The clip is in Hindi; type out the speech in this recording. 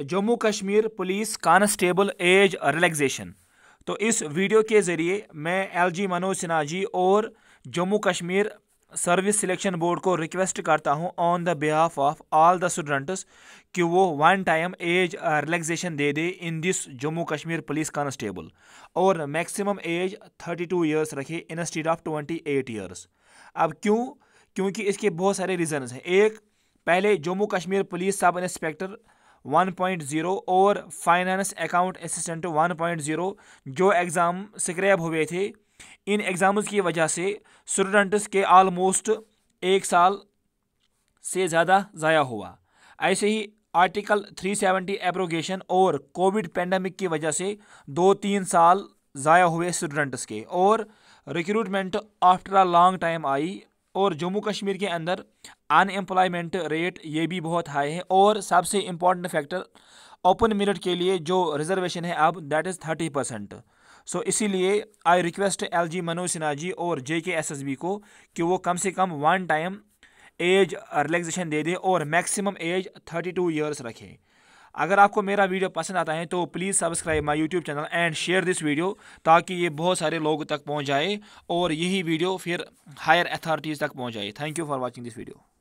Jammu Kashmir police constable age relaxation तो इस वीडियो के ज़रिए मैं एलजी मनोज सिन्हा जी और Jammu Kashmir service selection board को रिक्वेस्ट करता हूं on the behalf of all the students कि वो वन टाइम एज रिलैक्सेशन दे दे in this Jammu Kashmir police constable और मैक्सिमम एज 32 ईयर्स रखे इंस्टीड ऑफ 28 ईयर्स अब क्यों क्योंकि इसके बहुत सारे रीज़न्स हैं एक पहले Jammu Kashmir police sub inspector 1.0 और फाइनेंस अकाउंट असिस्टेंट 1.0 जो एग्ज़ाम स्क्रैप हुए थे इन एग्ज़ाम्स की वजह से स्टूडेंट्स के आलमोस्ट एक साल से ज़्यादा ज़ाया हुआ ऐसे ही आर्टिकल 370 अप्रोगेशन और कोविड पेंडेमिक की वजह से दो तीन साल ज़ाया हुए स्टूडेंट्स के और recruitment after a long time I और जम्मू कश्मीर के अंदर अनएम्प्लॉयमेंट रेट ये भी बहुत हाई है और सबसे इम्पॉर्टेंट फैक्टर ओपन मेरिट के लिए जो रिजर्वेशन है अब that is thirty percent so इसीलिए I request L G Manoj Sinha ji और जे के एस एस बी को कि वो कम से कम वन टाइम एज रिलैक्सेशन दे दें और maximum age thirty two years रखें अगर आपको मेरा वीडियो पसंद आता है तो please subscribe my YouTube channel and share this video ताकि ये बहुत सारे लोगों तक पहुँच जाए और यही वीडियो फिर हायर अथॉरिटीज़ तक पहुँच जाए thank you for watching this video